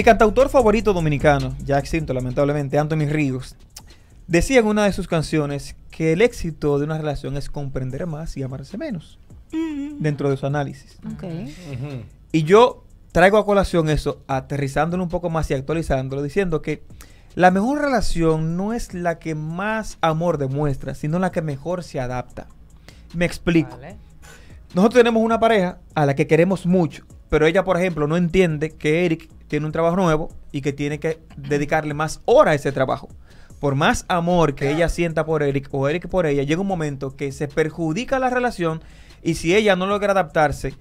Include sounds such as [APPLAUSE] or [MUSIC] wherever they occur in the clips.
Mi cantautor favorito dominicano, ya extinto lamentablemente, Anthony Ríos, decía en una de sus canciones que el éxito de una relación es comprender más y amarse menos, mm. dentro de su análisis. Y yo traigo a colación eso, aterrizándolo un poco más y actualizándolo, diciendo que la mejor relación no es la que más amor demuestra, sino la que mejor se adapta. Me explico. Nosotros tenemos una pareja a la que queremos mucho, pero ella, por ejemplo, no entiende que Eric tiene un trabajo nuevo y que tiene que dedicarle más horas a ese trabajo. Por más amor que ella sienta por Eric o Eric por ella, llega un momento que se perjudica la relación y si ella no logra adaptarse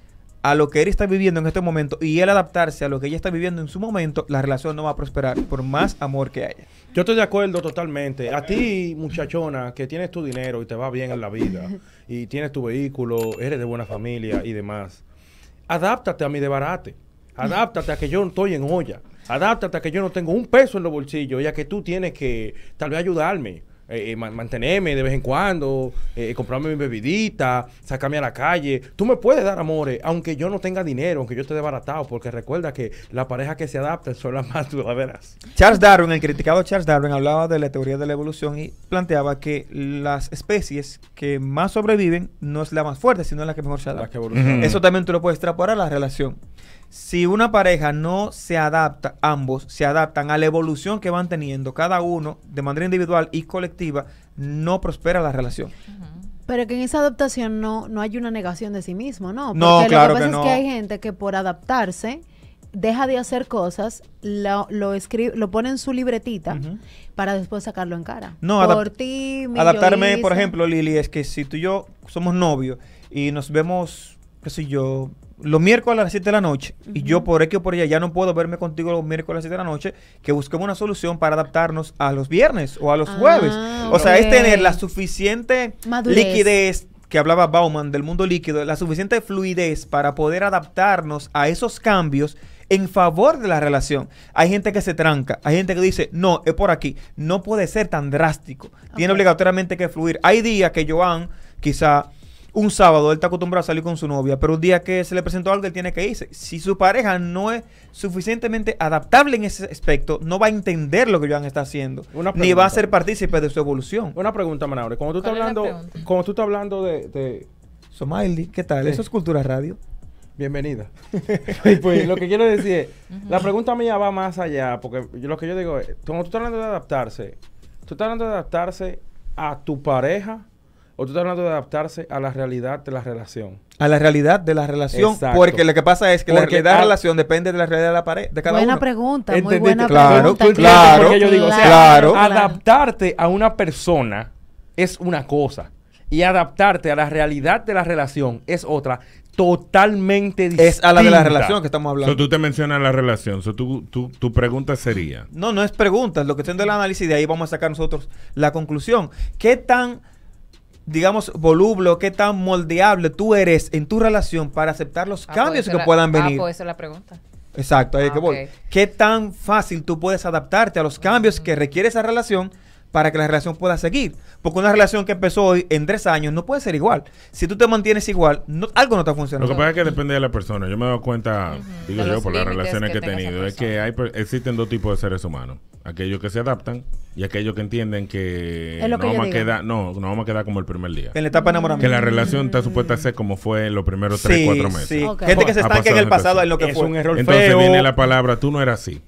a lo que él está viviendo en este momento y él adaptarse a lo que ella está viviendo en su momento, la relación no va a prosperar por más amor que haya. Yo estoy de acuerdo totalmente. A ti, muchachona, que tienes tu dinero y te va bien en la vida y tienes tu vehículo, eres de buena familia y demás, adáptate a mi barate. Adáptate a que yo no estoy en olla. Adáptate a que yo no tengo un peso en los bolsillos, ya que tú tienes que tal vez ayudarme. Eh, eh, mantenerme de vez en cuando, eh, comprarme mi bebidita, sacarme a la calle. Tú me puedes dar amores, aunque yo no tenga dinero, aunque yo esté desbaratado, porque recuerda que la pareja que se adapta son las más duraderas. Charles Darwin, el criticado Charles Darwin, hablaba de la teoría de la evolución y planteaba que las especies que más sobreviven no es la más fuerte, sino la que mejor se adapta. Eso también tú lo puedes extrapolar a la relación. Si una pareja no se adapta, ambos se adaptan a la evolución que van teniendo cada uno de manera individual y colectiva, no prospera la relación. Pero que en esa adaptación no, no hay una negación de sí mismo, ¿no? Porque no, claro lo que pasa es que hay gente que por adaptarse deja de hacer cosas, lo, escribe, lo pone en su libretita para después sacarlo en cara. No, adaptarme, por ejemplo, Lili, es que si tú y yo somos novios y nos vemos, qué sé yo, los miércoles a las 7 de la noche y yo por aquí o por allá ya no puedo verme contigo los miércoles a las 7 de la noche, que busquemos una solución para adaptarnos a los viernes o a los jueves. Ah, o sea, es tener la suficiente liquidez que hablaba Bauman del mundo líquido, la suficiente fluidez para poder adaptarnos a esos cambios en favor de la relación. Hay gente que se tranca, hay gente que dice, no, es por aquí, no puede ser tan drástico, tiene obligatoriamente que fluir. Hay días que Joan quizá un sábado, él está acostumbrado a salir con su novia, pero un día que se le presentó algo, él tiene que irse. Si su pareja no es suficientemente adaptable en ese aspecto, no va a entender lo que Joan está haciendo, ni va a ser partícipe de su evolución. Una pregunta, Manaure. Como tú estás hablando, tú estás hablando de, de... ¿qué tal? Eso es Cultura Radio. Bienvenida. [LAUGHS] Pues, lo que quiero decir es, la pregunta mía va más allá, porque lo que yo digo es, cuando tú estás hablando de adaptarse, tú estás hablando de adaptarse a tu pareja o tú estás hablando de adaptarse a la realidad de la relación. A la realidad de la relación, porque lo que pasa es que la realidad de la relación depende de la realidad de la pared, de cada buena Pregunta, muy buena pregunta, claro, claro, Adaptarte a una persona es una cosa y adaptarte a la realidad de la relación es otra totalmente distinta. Es a la de la relación que estamos hablando. tú te mencionas la relación. tu pregunta sería. No, no es pregunta. Lo que estoy el análisis y de ahí vamos a sacar nosotros la conclusión. ¿Qué tan digamos, voluble qué tan moldeable tú eres en tu relación para aceptar los ah, pues cambios que puedan ah, venir? Ah, esa es la pregunta. Exacto, ahí es que voy. Ah, ¿Qué tan fácil tú puedes adaptarte a los cambios que mm. requiere esa relación? para que la relación pueda seguir. Porque una relación que empezó hoy en tres años no puede ser igual. Si tú te mantienes igual, no, algo no está funcionando. Lo que pasa es que depende de la persona. Yo me doy cuenta, digo yo, por las relaciones que, he tenido, es que hay, existen dos tipos de seres humanos aquellos que se adaptan y aquellos que entienden que, no, vamos a quedar, como el primer día. En la etapa enamoramiento. Que la relación está supuesta a ser como fue en los primeros 3, 4 meses. Gente que se estanca en el pasado en lo que es un error Entonces viene la palabra, tú no eras así.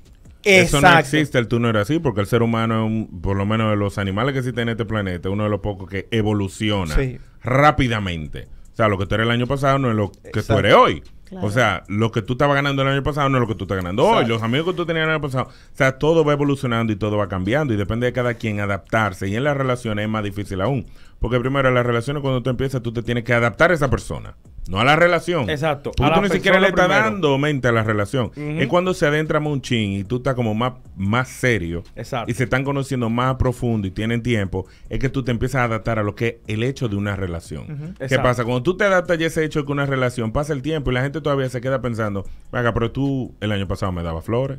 Eso no existe, el tú no eras así, porque el ser humano, es por lo menos de los animales que existen en este planeta, uno de los pocos que evoluciona rápidamente. O sea, lo que tú eres el año pasado no es lo que tú eres hoy. O sea, lo que tú estabas ganando el año pasado no es lo que tú estás ganando hoy. Los amigos que tú tenías el año pasado. O sea, todo va evolucionando y todo va cambiando. Y depende de cada quien adaptarse. Y en las relaciones es más difícil aún. Porque primero, las relaciones cuando tú empiezas, tú te tienes que adaptar a esa persona. No a la relación. Exacto. tú ni siquiera le estás dando mente a la relación. Es cuando se adentra un y tú estás como más, más serio. Exacto. Y se están conociendo más profundo y tienen tiempo. Es que tú te empiezas a adaptar a lo que es el hecho de una relación. ¿Qué pasa? Cuando tú te adaptas a ese hecho que una relación, pasa el tiempo y la gente todavía se queda pensando, venga, pero tú el año pasado me dabas flores.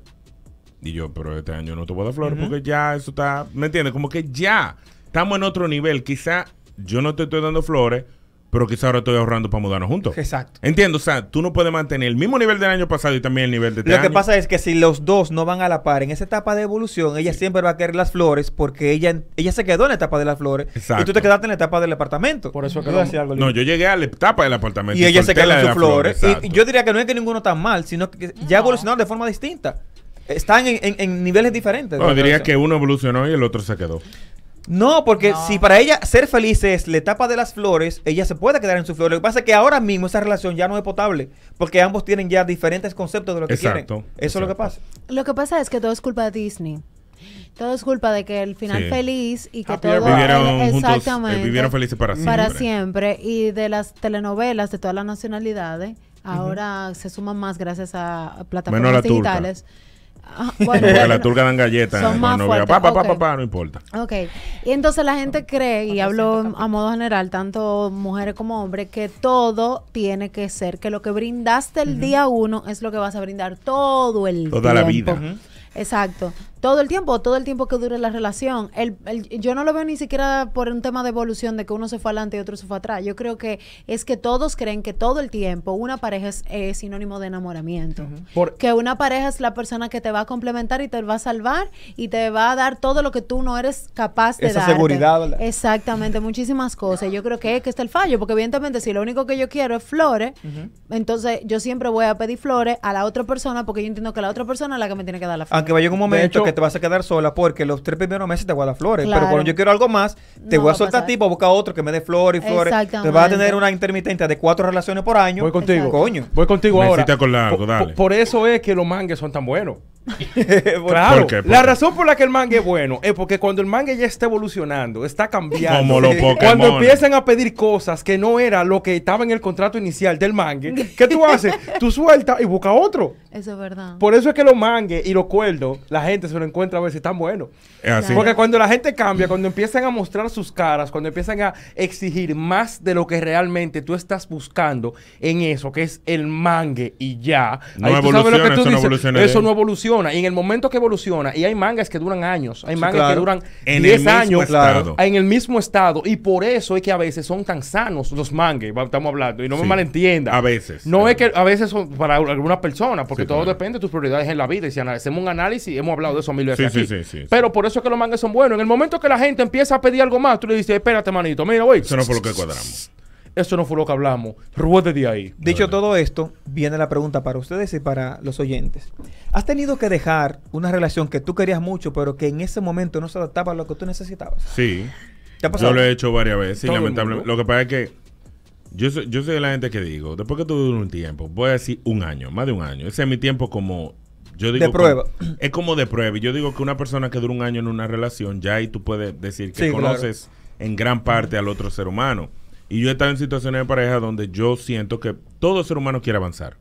Y yo, pero este año no te voy dar flores porque ya eso está. ¿Me entiendes? Como que ya estamos en otro nivel. Quizá yo no te estoy dando flores, pero quizá ahora estoy ahorrando para mudarnos juntos. Exacto. Entiendo, o sea, tú no puedes mantener el mismo nivel del año pasado y también el nivel de este Lo que pasa es que si los dos no van a la par en esa etapa de evolución, ella siempre va a querer las flores porque ella, ella se quedó en la etapa de las flores y tú te quedaste en la etapa del apartamento. Por eso quedó así algo. No, yo llegué a la etapa del apartamento. Y, ella se quedó en sus flores. Y, yo diría que no es que ninguno está mal, sino que ya evolucionaron de forma distinta. Están en, en niveles diferentes. No, diría que uno evolucionó y el otro se quedó. No, porque si para ella ser feliz es la etapa de las flores, ella se puede quedar en su flor. Lo que pasa es que ahora mismo esa relación ya no es potable, porque ambos tienen ya diferentes conceptos de lo que exacto, Eso es lo que pasa. Lo que pasa es que todo es culpa de Disney. Todo es culpa de que el final feliz y que todos eh, vivieron felices para siempre. Para siempre y de las telenovelas de todas las nacionalidades, ahora se suman más gracias a plataformas digitales. Ah, [LAUGHS] dan galletas. Son más fuertes. no importa. Ok. Y entonces la gente cree, y hablo a modo general, tanto mujeres como hombres, que todo tiene que ser, que lo que brindaste el día uno es lo que vas a brindar todo el Toda Toda la vida. Exacto. Todo el tiempo, todo el tiempo que dure la relación. El, yo no lo veo ni siquiera por un tema de evolución, de que uno se fue adelante y otro se fue atrás. Yo creo que es que todos creen que todo el tiempo una pareja es, sinónimo de enamoramiento. que una pareja es la persona que te va a complementar y te va a salvar y te va a dar todo lo que tú no eres capaz de dar. Esa seguridad. Exactamente, muchísimas cosas. Yo creo que, Es que está el fallo, porque evidentemente si lo único que yo quiero es flores, entonces yo siempre voy a pedir flores a la otra persona porque yo entiendo que la otra persona es la que me tiene que dar la flores que vaya un momento que te vas a quedar sola, porque los tres primeros meses te voy a dar flores. Pero cuando yo quiero algo más, te voy a soltar a ti, voy buscar otro que me dé flores y flores. Te vas a tener una intermitente de cuatro relaciones por año. Voy contigo. Voy contigo ahora. por, eso es que los mangues son tan buenos. [LAUGHS] claro, la razón por la que el mangue es bueno es porque cuando el mangue ya está evolucionando, está cambiando. Como cuando empiezan a pedir cosas que no era lo que estaba en el contrato inicial del mangue ¿qué tú haces? [LAUGHS] tú sueltas y buscas otro. Eso es verdad. Por eso es que los mangues y los cuerdos, la gente se lo encuentra a veces tan bueno. Así. Porque cuando la gente cambia, cuando empiezan a mostrar sus caras, cuando empiezan a exigir más de lo que realmente tú estás buscando en eso, que es el mangue y ya. No Ahí Eso no evoluciona y en el momento que evoluciona, y hay mangas que duran años, hay mangas que duran 10 años en el mismo estado. Y por eso es que a veces son tan sanos los mangas, estamos hablando. Y no me malentienda. A veces. No es que a veces son para algunas personas, porque todo depende de tus prioridades en la vida. Y si hacemos un análisis, hemos hablado de eso mil veces. Pero por eso es que los mangas son buenos. En el momento que la gente empieza a pedir algo más, tú le dices, espérate, manito, mira, voy Eso no lo que cuadramos. Eso no fue lo que hablamos. Ruede de ahí. Dicho todo esto, viene la pregunta para ustedes y para los oyentes. ¿Has tenido que dejar una relación que tú querías mucho, pero que en ese momento no se adaptaba a lo que tú necesitabas? Sí. ¿Te ha pasado? Yo lo he hecho varias veces lamentablemente. Lo que pasa es que yo soy, yo de la gente que digo, después que tú duras un tiempo, voy a decir un año, más de un año. Ese es mi tiempo como yo digo de prueba. es como de prueba. Y yo digo que una persona que dura un año en una relación, ya ahí tú puedes decir que conoces en gran parte al otro ser humano. Y yo he estado en situaciones de pareja donde yo siento que todo ser humano quiere avanzar.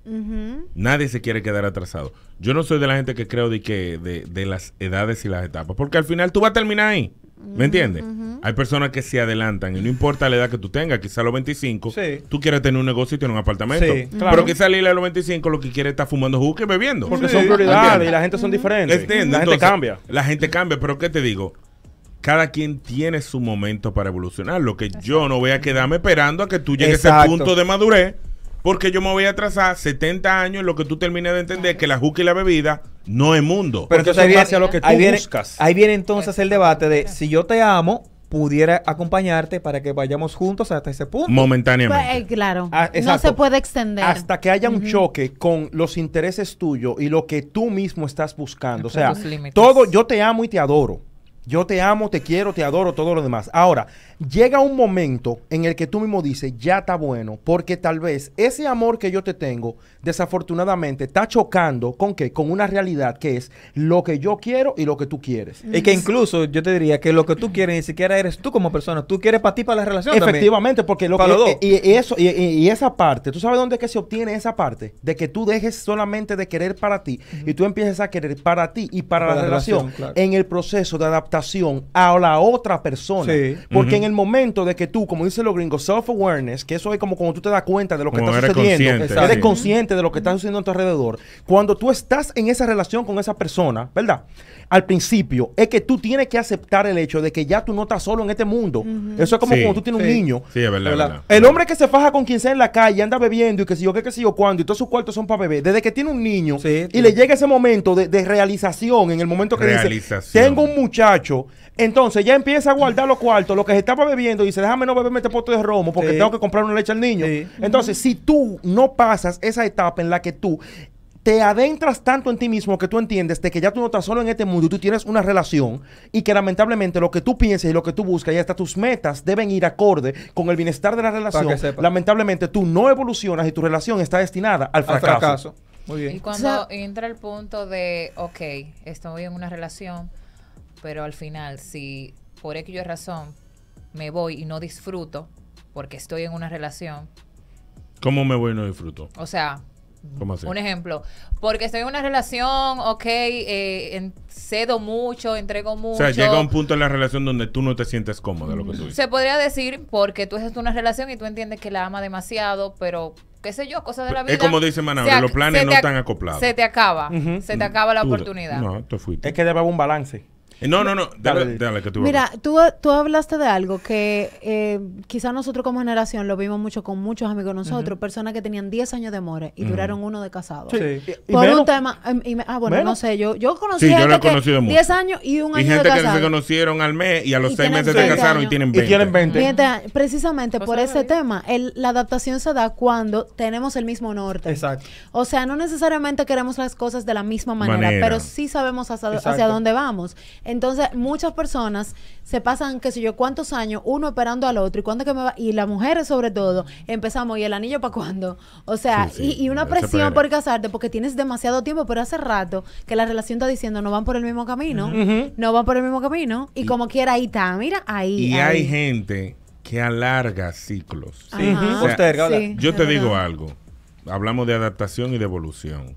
Nadie se quiere quedar atrasado. Yo no soy de la gente que creo de que de, las edades y las etapas, porque al final tú vas a terminar ahí. ¿Me entiendes? Hay personas que se adelantan y no importa la edad que tú tengas, quizá a los 25, tú quieres tener un negocio y tener un apartamento. Sí, claro. Pero quizá a los 25 lo que quiere es estar fumando jugo y bebiendo. Porque son prioridades y la gente son diferentes. La gente cambia. La gente cambia, pero ¿qué te digo? cada quien tiene su momento para evolucionar. Lo que yo no voy a quedarme esperando a que tú llegues a ese punto de madurez, porque yo me voy a trazar 70 años en lo que tú termines de entender que la juca y la bebida no es mundo. Pero entonces ahí viene, hacia lo que tú buscas. Ahí viene entonces el debate de si yo te amo, pudiera acompañarte para que vayamos juntos hasta ese punto. Momentáneamente. Pues, eh, claro. Ah, no se puede extender. Hasta que haya un choque con los intereses tuyos y lo que tú mismo estás buscando. o sea, todo yo te amo y te adoro yo te amo, te quiero, te adoro, todo lo demás. Ahora, llega un momento en el que tú mismo dices, ya está bueno, porque tal vez ese amor que yo te tengo, desafortunadamente, está chocando con qué? Con una realidad que es lo que yo quiero y lo que tú quieres. Y que incluso yo te diría que lo que tú quieres ni siquiera eres tú como persona, tú quieres para ti, para la relación. Efectivamente, porque lo que... Y, eso, y, esa parte, ¿tú sabes dónde es que se obtiene esa parte? De que tú dejes solamente de querer para ti y tú empieces a querer para ti y para, la, relación, en el proceso de adaptación a la otra persona. Porque en el momento de que tú, como dicen los gringos, self-awareness, que eso es como cuando tú te das cuenta de lo que está sucediendo, eres consciente de lo que está sucediendo a tu alrededor, cuando tú estás en esa relación con esa persona, ¿verdad? Al principio, es que tú tienes que aceptar el hecho de que ya tú no estás solo en este mundo. Eso es como cuando tú tienes un niño. Sí, es verdad, El hombre que se faja con quien sea en la calle, anda bebiendo y que si yo qué, que si yo cuándo, y todos sus cuartos son para beber. Desde que tiene un niño y le llega ese momento de, de realización, en el momento que dice, tengo un muchacho entonces ya empieza a guardar los cuartos, lo que se estaba bebiendo, y dice, déjame no beberme este pote de romo porque tengo que comprar una leche al niño. Entonces, si tú no pasas esa etapa en la que tú te adentras tanto en ti mismo que tú entiendes de que ya tú no estás solo en este mundo y tú tienes una relación y que lamentablemente lo que tú pienses y lo que tú buscas y hasta tus metas deben ir acorde con el bienestar de la relación. Lamentablemente tú no evolucionas y tu relación está destinada al fracaso. Y cuando entra el punto de, ok, estoy en una relación, pero al final, si por X razón me voy y no disfruto porque estoy en una relación. ¿Cómo me voy y no disfruto? O sea, ¿Cómo un ejemplo, porque estoy en una relación, ok, eh, cedo mucho, entrego mucho. O sea, llega un punto en la relación donde tú no te sientes cómoda, lo que tú Se podría decir porque tú estás en una relación y tú entiendes que la ama demasiado, pero qué sé yo, cosas de la vida. Es como dice Manabra, los planes no están acoplados. Se te acaba, se te acaba la oportunidad. No, te fuiste. Es que debe haber un balance. Eh, no, no, no. Dale, dale que tú Mira, tú, hablaste de algo que quizás eh, quizá nosotros como generación lo vimos mucho con muchos amigos nosotros, personas que tenían 10 años de amores y duraron uno de casado. Sí. Por un tema. Em, ah, bueno, no sé. Yo, yo conocí a yo gente que 10 años y un año. de Y gente que se conocieron al mes y a los 6 meses se casaron y tienen 20. Y tienen 20. Precisamente pues por ese tema, la adaptación se da cuando tenemos el mismo norte. Exacto. O sea, no necesariamente queremos las cosas de la misma manera, pero sí sabemos hacia, hacia dónde vamos. Entonces, muchas personas se pasan, qué sé yo, cuántos años, uno esperando al otro, y cuándo que me va, y las mujeres sobre todo, empezamos, ¿y el anillo para cuándo? O sea, y, una presión por casarte, porque tienes demasiado tiempo, pero hace rato que la relación está diciendo, no van por el mismo camino, no van por el mismo camino, y, como quiera, ahí está, mira, ahí. Y hay gente que alarga ciclos. yo te digo algo. Hablamos de adaptación y de evolución.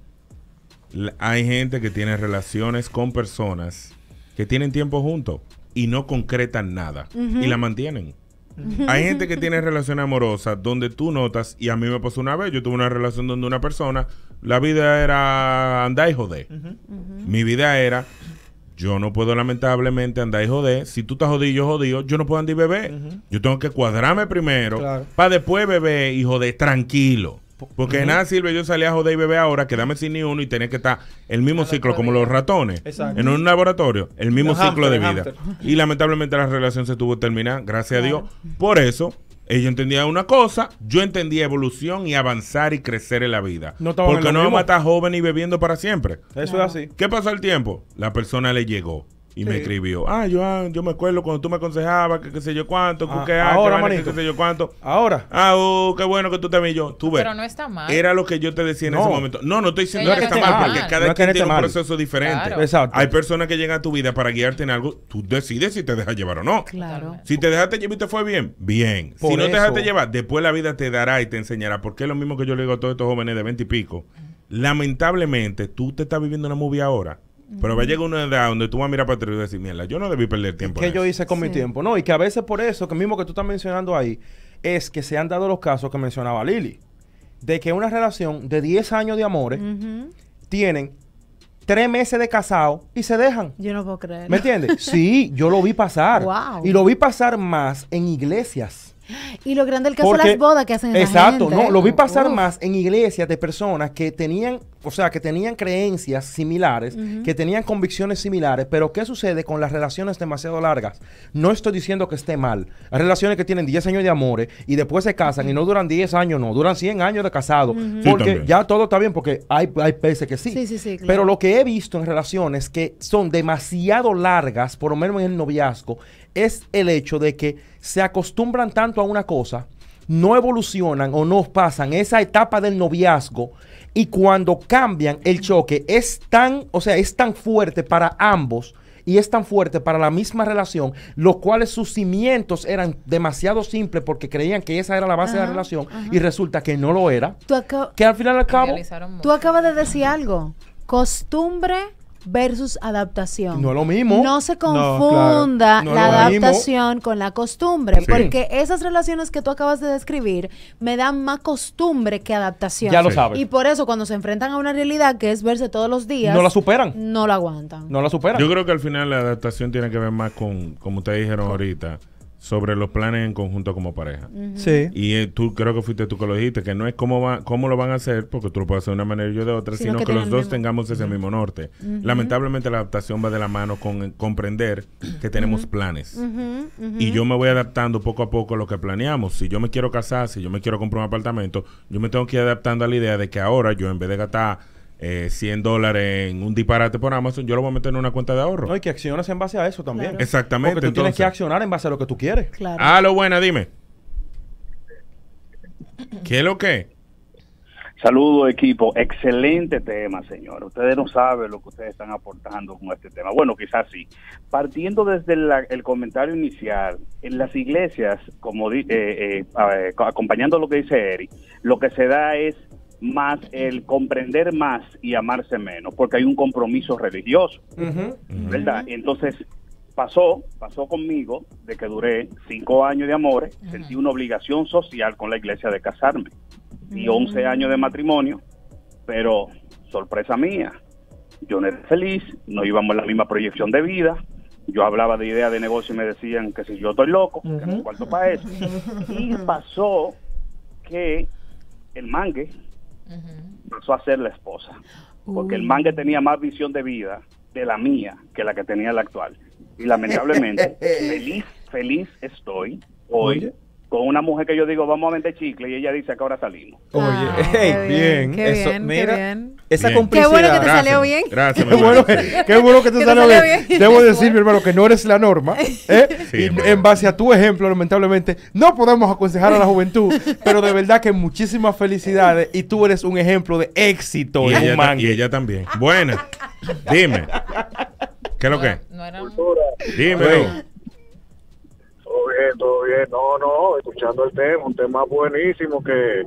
hay gente que tiene relaciones con personas que tienen tiempo juntos y no concretan nada y la mantienen. Hay gente que tiene relaciones amorosas donde tú notas, y a mí me pasó una vez, yo tuve una relación donde una persona, la vida era andar y joder. Mi vida era, yo no puedo lamentablemente andar y joder, si tú estás jodido yo jodido, yo no puedo andar y beber. Yo tengo que cuadrarme primero para después beber y joder tranquilo. Porque nada sirve yo salí a joder y beber ahora, quedarme sin ni uno y tener que estar el mismo ciclo como los ratones. En un laboratorio, el mismo ciclo de vida. Y lamentablemente la relación se tuvo que terminar, gracias a Dios. Por eso, ella entendía una cosa, yo entendía evolución y avanzar y crecer en la vida. Porque no vamos a estar joven y bebiendo para siempre. Eso es así. ¿Qué pasó el tiempo? La persona le llegó. Y me escribió, ah, Joan, ah, yo me acuerdo cuando tú me aconsejabas, que qué sé yo cuánto, ah, que qué ahora, que sé yo cuánto. Ahora. Ah, oh, qué bueno que tú también yo. Tú ves. Pero no está mal. Era lo que yo te decía en ese momento. No, no estoy diciendo que, está mal, porque cada quien tiene un proceso diferente. Exacto. Hay personas que llegan a tu vida para guiarte en algo. Tú decides si te dejas llevar o no. Claro. Si te dejaste llevar y te fue bien, bien. si no te dejaste llevar, después la vida te dará y te enseñará. Porque es lo mismo que yo le digo a todos estos jóvenes de 20 y pico. Lamentablemente, tú te estás viviendo una movie ahora pero va a llegar una edad donde tú vas a mirar para atrás y decir, mierda, yo no debí perder tiempo. ¿Qué yo hice con mi tiempo? No, y que a veces por eso, que mismo que tú estás mencionando ahí, es que se han dado los casos que mencionaba Lili, de que una relación de 10 años de amores tienen 3 meses de casado y se dejan. Yo no puedo creer. ¿Me entiendes? sí, yo lo vi pasar. [LAUGHS] Y lo vi pasar más en iglesias. Y lo grande del caso Porque, las bodas que hacen en Exacto, gente, no, lo vi pasar más en iglesias de personas que tenían, o sea, que tenían creencias similares, que tenían convicciones similares, pero ¿qué sucede con las relaciones demasiado largas? No estoy diciendo que esté mal. Hay relaciones que tienen 10 años de amores y después se casan y no duran 10 años, no, duran 100 años de casado. Porque ya todo está bien, porque hay, hay veces que sí. Pero lo que he visto en relaciones que son demasiado largas, por lo menos en el noviazgo, es el hecho de que se acostumbran tanto a una cosa, no evolucionan o no pasan esa etapa del noviazgo y cuando cambian el choque es tan, o sea, es tan fuerte para ambos y es tan fuerte para la misma relación, los cuales sus cimientos eran demasiado simples porque creían que esa era la base de la relación y resulta que no lo era. que al final al cabo... Tú acabas de decir algo. Costumbre versus adaptación. No es lo mismo. No se confunda la adaptación con la costumbre, porque esas relaciones que tú acabas de describir me dan más costumbre que adaptación. Ya lo sabes. Y por eso cuando se enfrentan a una realidad que es verse todos los días... No la superan. No la aguantan. No la superan. Yo creo que al final la adaptación tiene que ver más con, como ustedes dijeron ahorita, sobre los planes en conjunto como pareja. Sí. Y eh, tú creo que fuiste tú que lo dijiste, que no es cómo, va, cómo lo van a hacer, porque tú lo puedes hacer de una manera y yo de otra, sino, que, los dos tengamos ese mismo norte. Lamentablemente la adaptación va de la mano con comprender que tenemos planes. Y yo me voy adaptando poco a poco a lo que planeamos. Si yo me quiero casar, si yo me quiero comprar un apartamento, yo me tengo que ir adaptando a la idea de que ahora yo en vez de gastar eh, 100 dólares en un disparate por Amazon, yo lo voy a meter en una cuenta de ahorro. No, y que acciones en base a eso también. Exactamente. tú tienes que accionar en base a lo que tú quieres. Claro. Ah, lo buena, dime. ¿Qué es lo que? Saludos equipo, excelente tema señor. Ustedes no saben lo que ustedes están aportando con este tema. Bueno, quizás sí. Partiendo desde el comentario inicial, en las iglesias, como eh, eh acompañando lo que dice Eric lo que se da es más el comprender más y amarse menos, porque hay un compromiso religioso, ¿verdad? entonces pasó, pasó conmigo, de que duré cinco años de amores, sentí una obligación social con la iglesia de casarme y mm. once años de matrimonio, pero sorpresa mía, yo no era feliz, no íbamos en la misma proyección de vida, yo hablaba de ideas de negocio y me decían que si yo estoy loco, que no cuarto para eso. [LAUGHS] Y pasó que el mangue pasó a ser la esposa. Porque el man que tenía más visión de vida de la mía que la que tenía la actual. Y lamentablemente, [LAUGHS] feliz, feliz estoy hoy. con una mujer que yo digo, vamos a vender chicle, y ella dice que ahora salimos. Oye, ah, [LAUGHS] bien, Eso, bien. Esa Qué bueno que te salió bien. Gracias, qué, bueno, qué bueno, que te, [LAUGHS] salió, bien. Debo decir, mi hermano, que no eres la norma. [LAUGHS] ¿eh? y en base a tu ejemplo, lamentablemente, no podemos aconsejar a la juventud, [LAUGHS] pero de verdad que muchísimas felicidades y tú eres un ejemplo de éxito y ella, Y ella también. Bueno, dime. ¿Qué es lo que? No, era Dime. Todo bien, todo bien. No, no, escuchando el tema, un tema buenísimo que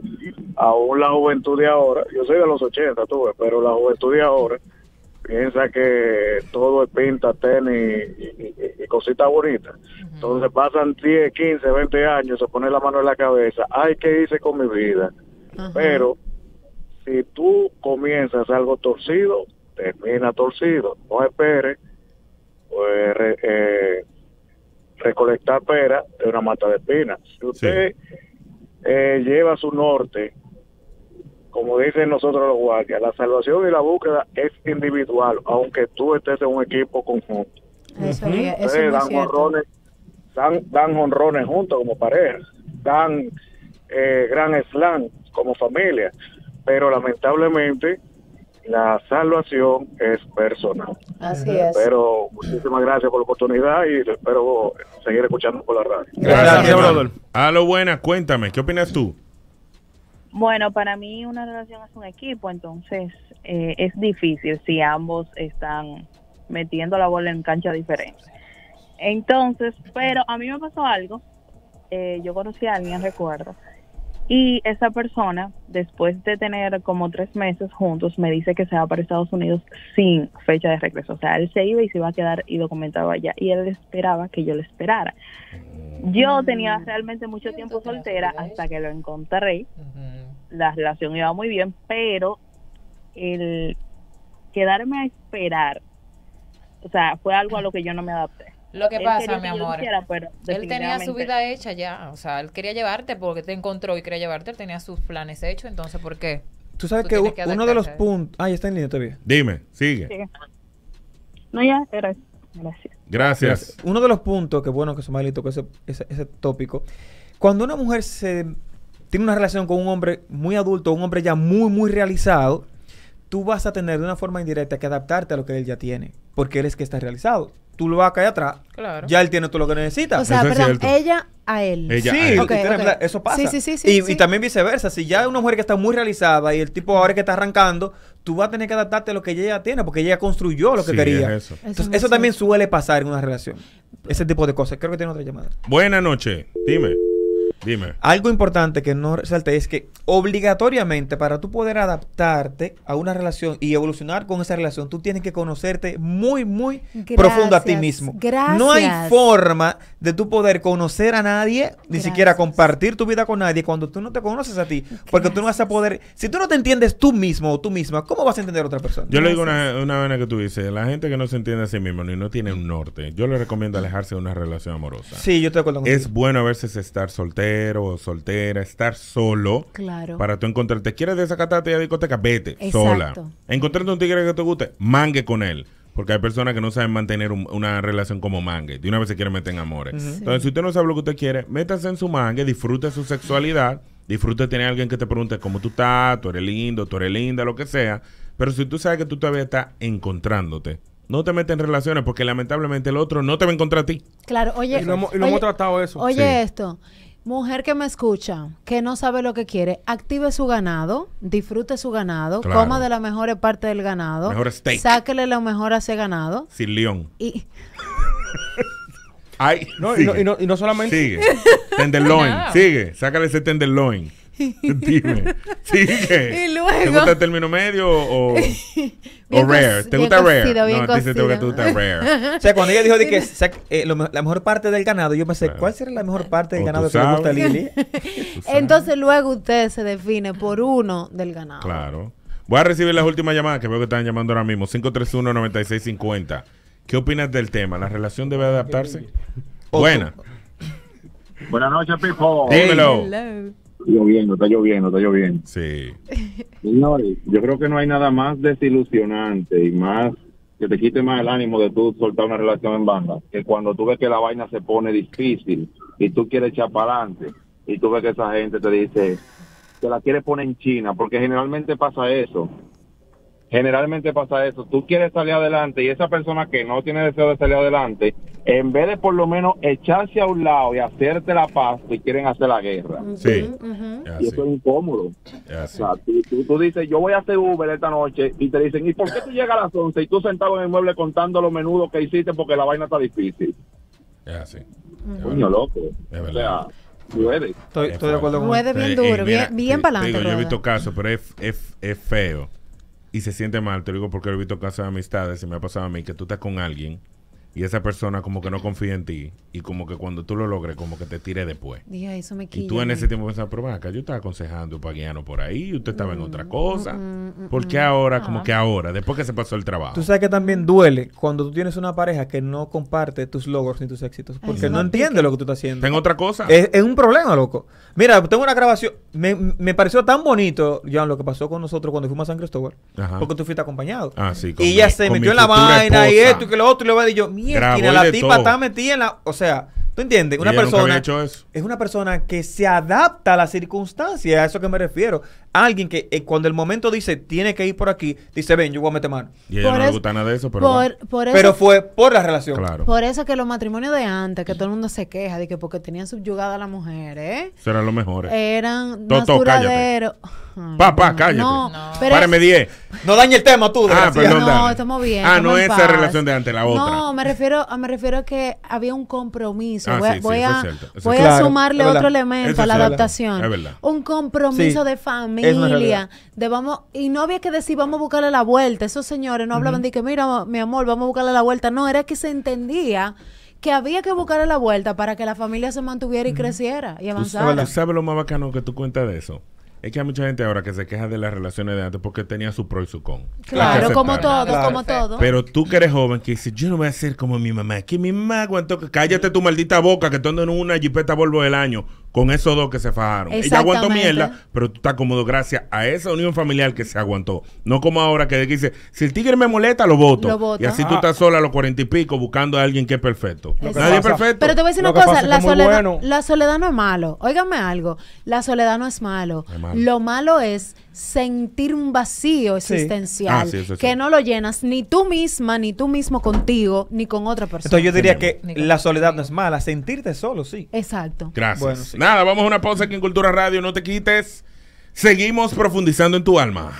aún la juventud de ahora, yo soy de los 80, tuve, pero la juventud de ahora piensa que todo es pinta, tenis y, cositas bonitas. Entonces pasan 10, 15, 20 años, se pone la mano en la cabeza, ay, que hice con mi vida? Pero si tú comienzas algo torcido, termina torcido. No esperes pues, eh, recolectar pera de una mata de espinas. Si usted eh, lleva su norte como dicen nosotros los guardias, la salvación y la búsqueda es individual, aunque tú estés en un equipo conjunto. Eso, es, dan, honrones, dan, juntos como pareja, dan eh, gran slam como familia, pero lamentablemente la salvación es personal. Así es. Pero muchísimas gracias por la oportunidad y espero seguir escuchando por la radio. Gracias, gracias brother. A lo buena, cuéntame, ¿qué opinas tú? Bueno, para mí una relación es un equipo, entonces eh, es difícil si ambos están metiendo la bola en cancha diferente. Entonces, pero a mí me pasó algo, eh, yo conocí a alguien, recuerdo, y esa persona, después de tener como tres meses juntos, me dice que se va para Estados Unidos sin fecha de regreso. O sea, él se iba y se iba a quedar y documentaba allá. Y él esperaba que yo le esperara. Yo tenía realmente mucho tiempo soltera hasta que lo encontré la relación iba muy bien, pero el quedarme a esperar, o sea, fue algo a lo que yo no me adapté. Lo que pasa, mi amor, él tenía su vida hecha ya, o sea, él quería llevarte porque te encontró y quería llevarte, él tenía sus planes hechos, entonces, ¿por qué? Tú sabes que, uno de los puntos... Ay, ah, está en línea todavía. Dime, sigue. No, ya, Gracias. Gracias. Uno de los puntos que bueno que Somalia tocó que ese, ese, tópico. Cuando una mujer se tiene una relación con un hombre muy adulto, un hombre ya muy, muy realizado, tú vas a tener de una forma indirecta que adaptarte a lo que él ya tiene, porque él es que está realizado. Tú lo vas a caer atrás. Claro. Ya él tiene todo lo que necesita. O sea, ella a él. sí, eso pasa. y, también viceversa. Si ya es una mujer que está muy realizada y el tipo ahora que está arrancando, tú vas a tener que adaptarte a lo que ella ya tiene, porque ella construyó lo que quería. eso. Entonces, eso también suele pasar en una relación. Ese tipo de cosas. Creo que tiene otra llamada. Buenas noches. Dime. Dime. Algo importante que no resalte es que obligatoriamente para tú poder adaptarte a una relación y evolucionar con esa relación, tú tienes que conocerte muy, muy profundo a ti mismo. Gracias. No hay forma de tú poder conocer a nadie, ni siquiera compartir tu vida con nadie cuando tú no te conoces a ti. Porque tú no vas a poder, si tú no te entiendes tú mismo o tú misma, ¿cómo vas a entender a otra persona? Yo le digo una, una que tú dices, la gente que no se entiende a sí misma ni no tiene un norte, yo le recomiendo alejarse de una relación amorosa. Sí, yo estoy de acuerdo con Es bueno a veces estar soltero o soltera, estar solo. Claro. Para tú encontrarte. ¿Quieres desacatarte a discoteca? Vete, Exacto. sola. Encontrarte un tigre que te guste, mangue con él. Porque hay personas que no saben mantener una relación como mangue. De una vez se quieren meter en amores. Entonces, si usted no sabe lo que usted quiere, métase en su mangue, disfrute su sexualidad, disfrute tener a alguien que te pregunte cómo tú estás, tú eres lindo, tú eres linda, lo que sea. Pero si tú sabes que tú todavía estás encontrándote, no te metes en relaciones porque lamentablemente el otro no te va a encontrar a ti. Claro, oye. Y lo hemos, y hemos tratado eso. Oye esto. Mujer que me escucha, que no sabe lo que quiere, active su ganado, disfrute su ganado, coma de la mejor parte del ganado, mejor sáquele lo mejor a ese ganado. Sin león. Y... no, y, no, y, no, solamente. Sigue. Tenderloin. [LAUGHS] Sigue. Sácale ese tenderloin. [LAUGHS] Dime. [LAUGHS] ¿Te gusta el término medio o, o [LAUGHS] rare? ¿Te gusta rare? no, dice que te gusta rare. O sea, cuando ella dijo de que eh, la mejor parte del ganado, yo pensé, ¿cuál será la mejor parte del ganado que le gusta Entonces luego usted se define por uno del ganado. Claro. Voy a recibir las últimas llamadas que veo que están llamando ahora mismo. 531-9650. ¿Qué opinas del tema? ¿La relación debe adaptarse? Buena. Buenas noches, Pipo. Dímelo lloviendo, está lloviendo, está lloviendo. Sí. yo creo que no hay nada más desilusionante y más que te quite más el ánimo de tú soltar una relación en banda, que cuando tú ves que la vaina se pone difícil y tú quieres echar para adelante y tú ves que esa gente te dice que la quieres poner en China, porque generalmente pasa eso. Generalmente pasa eso. Tú quieres salir adelante y esa persona que no tiene deseo de salir adelante en vez de por lo menos echarse a un lado y hacerte la paz, si quieren hacer la guerra. Sí. Y eso es incómodo. tú, dices, yo voy a hacer Uber esta noche y te dicen, ¿y por qué tú llegas a las 11 y tú sentado en el mueble contando lo menudo que hiciste porque la vaina está difícil? Sí. Coño, loco. Es verdad. O sea, Estoy, de acuerdo con bien eh, duro, bien, bien para adelante. Yo he visto casos, pero es, es, es feo y se siente mal. Te digo porque he visto casos de amistades y me ha pasado a mí que tú estás con alguien y esa persona como que no confía en ti y como que cuando tú lo logres como que te tire después. y tú en ese tiempo pensabas, pero acá yo estaba aconsejando para guiarnos por ahí, usted estaba en otra mm, cosa. Mm, mm, porque ahora? Como ah. que ahora, después que se pasó el trabajo. Tú sabes que también duele cuando tú tienes una pareja que no comparte tus logros ni tus éxitos porque no entiende lo que tú estás haciendo. Tengo otra cosa. Es, un problema, loco. Mira, tengo una grabación. Me, pareció tan bonito, ya lo que pasó con nosotros cuando fuimos a San Cristóbal. Porque tú fuiste acompañado. Ah, y ya ella se metió en la vaina y esto y que lo otro y lo va y yo, y La tipa está metida en la. O sea, ¿tú entiendes? Una persona. Es una persona que se adapta a las circunstancias. A eso que me refiero. Alguien que eh, cuando el momento dice tiene que ir por aquí, dice ven, yo voy a meter mano. Y ella por no le gusta nada de eso, pero. pero fue por la relación. Por eso que los matrimonios de antes, que todo el mundo se queja de que porque tenían subyugada a la mujer, ¿eh? eran los mejores. Eran. Papá, cállate. No, no. Páreme 10. No dañe el tema tú. Ah, no, estamos bien. Ah, no esa relación de antes, la otra. No, me refiero, me refiero a que había un compromiso. Ah, voy, a, sumarle otro elemento a la adaptación. Un compromiso de familia. De vamos, y no había que decir, vamos a buscarle la vuelta. Esos señores no hablaban de que, mira, mi amor, vamos a buscarle la vuelta. No, era que se entendía que había que buscarle la vuelta para que la familia se mantuviera y creciera y avanzara. sabes lo más bacano que tú cuentas de eso? Es que hay mucha gente ahora que se queja de las relaciones de antes porque tenía su pro y su con. Claro, como todo, como todo. Pero tú que eres joven, que dices, yo no voy a ser como mi mamá. es Que mi mamá aguantó. Cállate tu maldita boca que tú andas en una jipeta Volvo del año con esos dos que se fajaron. Ella aguantó mierda, pero tú estás cómodo gracias a esa unión familiar que se aguantó. No como ahora que dice, si el tigre me molesta, lo voto. Y así tú ah. estás sola a los cuarenta y pico buscando a alguien que es perfecto. Nadie es perfecto. Pero te voy a decir una cosa, la soledad, la soledad no es malo. Óigame algo, la soledad no es malo. Lo malo es sentir un vacío existencial ah, que no lo llenas ni tú misma, ni tú mismo contigo, ni con otra persona. Entonces yo diría que la soledad no es mala, sentirte solo, sí. Exacto. Gracias. Bueno, pues nada, vamos a una pausa aquí en Cultura Radio, no te quites. Seguimos profundizando en tu alma.